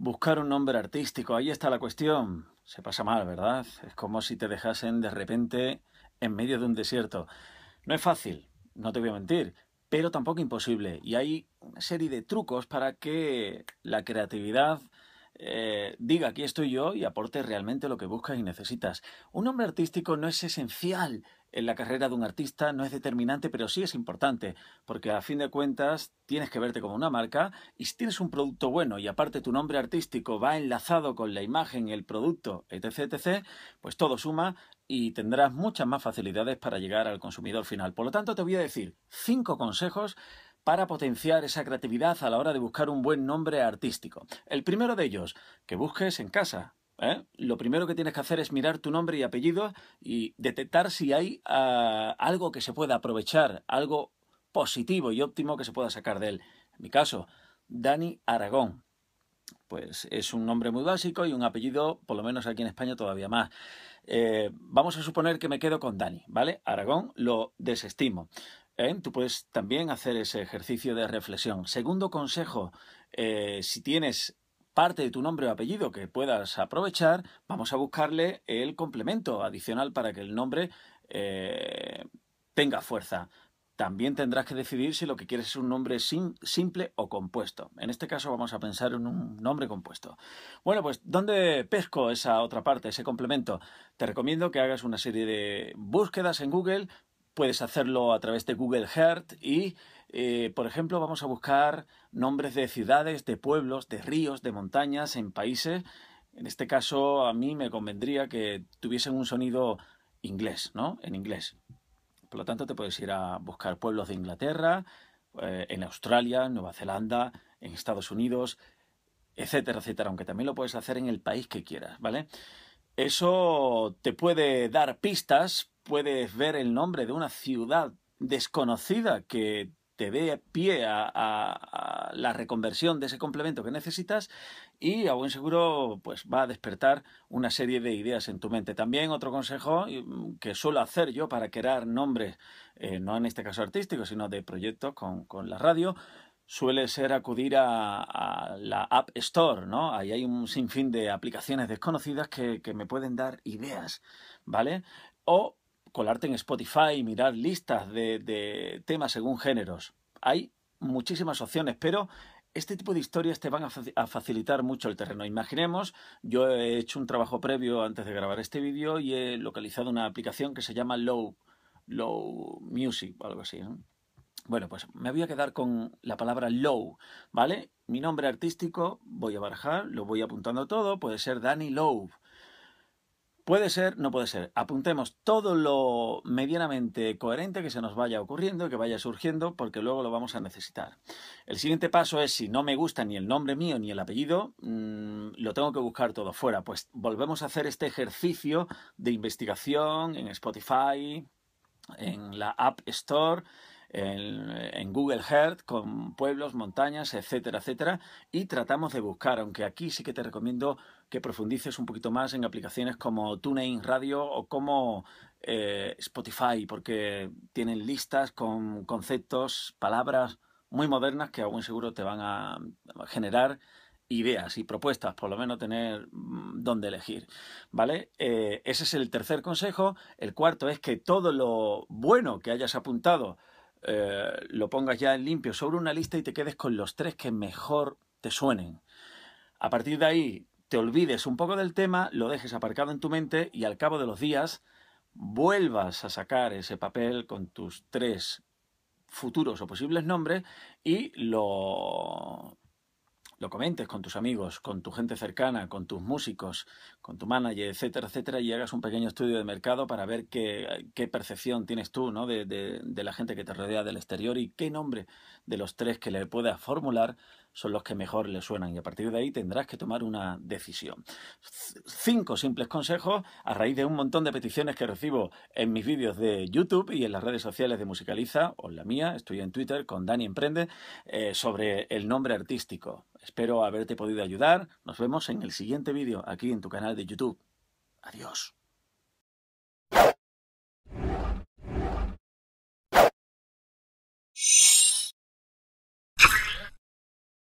Buscar un nombre artístico, ahí está la cuestión. Se pasa mal, ¿verdad? Es como si te dejasen de repente en medio de un desierto. No es fácil, no te voy a mentir, pero tampoco imposible. Y hay una serie de trucos para que la creatividad eh, diga aquí estoy yo y aporte realmente lo que buscas y necesitas. Un nombre artístico no es esencial en la carrera de un artista no es determinante, pero sí es importante, porque a fin de cuentas tienes que verte como una marca y si tienes un producto bueno y aparte tu nombre artístico va enlazado con la imagen, el producto, etc., etc., pues todo suma y tendrás muchas más facilidades para llegar al consumidor final. Por lo tanto, te voy a decir cinco consejos para potenciar esa creatividad a la hora de buscar un buen nombre artístico. El primero de ellos, que busques en casa, ¿eh? lo primero que tienes que hacer es mirar tu nombre y apellido y detectar si hay ah, algo que se pueda aprovechar, algo positivo y óptimo que se pueda sacar de él. En mi caso, Dani Aragón. Pues es un nombre muy básico y un apellido, por lo menos aquí en España, todavía más. Eh, vamos a suponer que me quedo con Dani, ¿vale? Aragón lo desestimo. ¿eh? Tú puedes también hacer ese ejercicio de reflexión. Segundo consejo, si tienes parte de tu nombre o apellido que puedas aprovechar, vamos a buscarle el complemento adicional para que el nombre eh, tenga fuerza. También tendrás que decidir si lo que quieres es un nombre simple o compuesto. En este caso vamos a pensar en un nombre compuesto. Bueno, pues ¿dónde pesco esa otra parte, ese complemento? Te recomiendo que hagas una serie de búsquedas en Google. Puedes hacerlo a través de Google Earth y eh, por ejemplo, vamos a buscar nombres de ciudades, de pueblos, de ríos, de montañas en países. En este caso, a mí me convendría que tuviesen un sonido inglés, ¿no? En inglés. Por lo tanto, te puedes ir a buscar pueblos de Inglaterra, eh, en Australia, Nueva Zelanda, en Estados Unidos, etcétera, etcétera. Aunque también lo puedes hacer en el país que quieras, ¿vale? Eso te puede dar pistas, puedes ver el nombre de una ciudad desconocida que te dé pie a, la reconversión de ese complemento que necesitas y a buen seguro pues va a despertar una serie de ideas en tu mente. También otro consejo mm, que suelo hacer yo para crear nombres, eh, no en este caso artísticos, sino de proyectos con, la radio, suele ser acudir a, la App Store, ¿no? Ahí hay un sinfín de aplicaciones desconocidas que, que me pueden dar ideas, ¿vale? O colarte en Spotify, y mirar listas de, temas según géneros. Hay muchísimas opciones, pero este tipo de historias te van a, facilitar mucho el terreno. Imaginemos, yo he hecho un trabajo previo antes de grabar este vídeo y he localizado una aplicación que se llama Low, Low Music o algo así. Bueno, pues me voy a quedar con la palabra Low, ¿vale? Mi nombre artístico voy a barajar, lo voy apuntando todo, puede ser Danny Low, Puede ser, no puede ser. Apuntemos todo lo medianamente coherente que se nos vaya ocurriendo, que vaya surgiendo, porque luego lo vamos a necesitar. El siguiente paso es, si no me gusta ni el nombre mío ni el apellido, mm, lo tengo que buscar todo fuera. Pues volvemos a hacer este ejercicio de investigación en Spotify, en la App Store en, Google Earth con pueblos, montañas, etcétera, etcétera, y tratamos de buscar, aunque aquí sí que te recomiendo que profundices un poquito más en aplicaciones como TuneIn Radio o como eh, Spotify, porque tienen listas con conceptos, palabras muy modernas que aún seguro te van a generar ideas y propuestas, por lo menos tener mm, dónde elegir. ¿Vale? Eh, ese es el tercer consejo. El cuarto es que todo lo bueno que hayas apuntado eh, lo pongas ya en limpio sobre una lista y te quedes con los tres que mejor te suenen. A partir de ahí, te olvides un poco del tema, lo dejes aparcado en tu mente y al cabo de los días vuelvas a sacar ese papel con tus tres futuros o posibles nombres y lo, lo comentes con tus amigos, con tu gente cercana, con tus músicos, con tu manager, etcétera, etcétera, y hagas un pequeño estudio de mercado para ver qué, percepción tienes tú ¿no? de, de la gente que te rodea del exterior y qué nombre de los tres que le puedas formular son los que mejor le suenan y a partir de ahí tendrás que tomar una decisión. Cinco simples consejos a raíz de un montón de peticiones que recibo en mis vídeos de YouTube y en las redes sociales de Musicaliza o la mía, estoy en Twitter con Dani Emprende, eh, sobre el nombre artístico. Espero haberte podido ayudar. Nos vemos en el siguiente vídeo aquí en tu canal de YouTube. Adiós.